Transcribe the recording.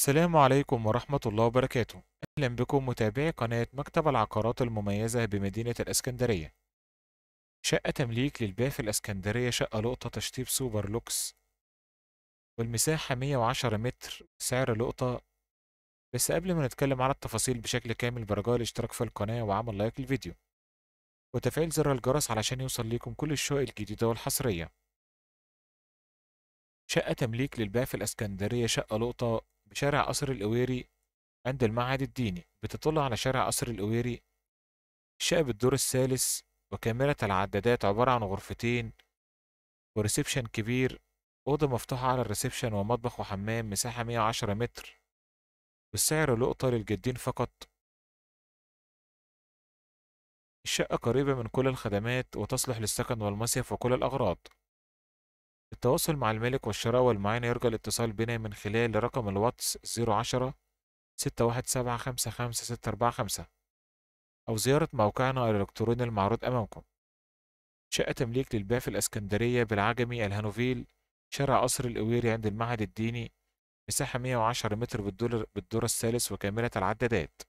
السلام عليكم ورحمة الله وبركاته أهلا بكم متابعي قناة مكتب العقارات المميزة بمدينة الإسكندرية شقة تمليك للبيع في الإسكندرية شقة لقطة تشطيب سوبر لوكس والمساحة 110 متر سعر لقطة بس قبل ما نتكلم على التفاصيل بشكل كامل برجاء الاشتراك في القناة وعمل لايك للفيديو وتفعيل زر الجرس علشان يوصل ليكم كل الشقق الجديدة والحصرية شقة تمليك للبيع في الإسكندرية شقة لقطة بشارع قصر الأويري عند المعهد الديني بتطل على شارع قصر الأويري شقة الدور الثالث وكاميرا العدادات عبارة عن غرفتين وريسبشن كبير أوضة مفتوحة على الريسبشن ومطبخ وحمام مساحة مية عشرة متر والسعر لقطة للجادين فقط الشقة قريبة من كل الخدمات وتصلح للسكن والمصيف وكل الأغراض للتواصل مع الملك والشراء والمعاينة يرجى الاتصال بنا من خلال رقم الواتس 010 617 أو زيارة موقعنا الإلكتروني المعروض أمامكم. شقة تمليك للبيع في الإسكندرية بالعجمي الهانوفيل شارع قصر الأويري عند المعهد الديني مساحة 110 متر بالدور الثالث وكاملة العدادات